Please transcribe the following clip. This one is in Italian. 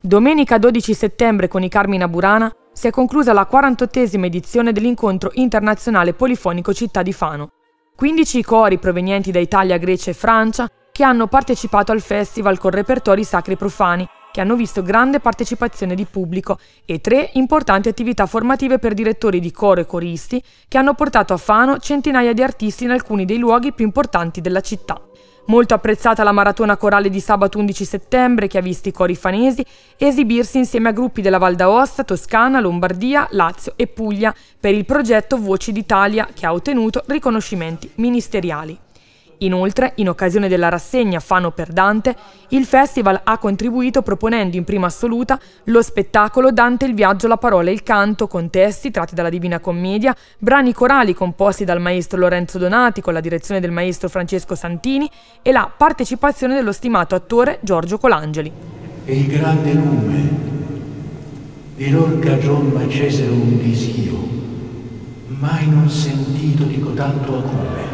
Domenica 12 settembre con i Carmina Burana si è conclusa la 48esima edizione dell'incontro internazionale polifonico Città di Fano. 15 cori provenienti da Italia, Grecia e Francia che hanno partecipato al festival con repertori sacri profani che hanno visto grande partecipazione di pubblico, e tre importanti attività formative per direttori di coro e coristi, che hanno portato a Fano centinaia di artisti in alcuni dei luoghi più importanti della città. Molto apprezzata la maratona corale di sabato 11 settembre che ha visto i cori fanesi esibirsi insieme a gruppi della Val d'Aosta, Toscana, Lombardia, Lazio e Puglia per il progetto Voci d'Italia che ha ottenuto riconoscimenti ministeriali. Inoltre, in occasione della rassegna Fano per Dante, il festival ha contribuito proponendo in prima assoluta lo spettacolo Dante il viaggio, la parola e il canto, con testi tratti dalla Divina Commedia, brani corali composti dal maestro Lorenzo Donati con la direzione del maestro Francesco Santini e la partecipazione dello stimato attore Giorgio Colangeli. E il grande lume di lor cagion m'accese un disio, mai non sentito di cotanto acume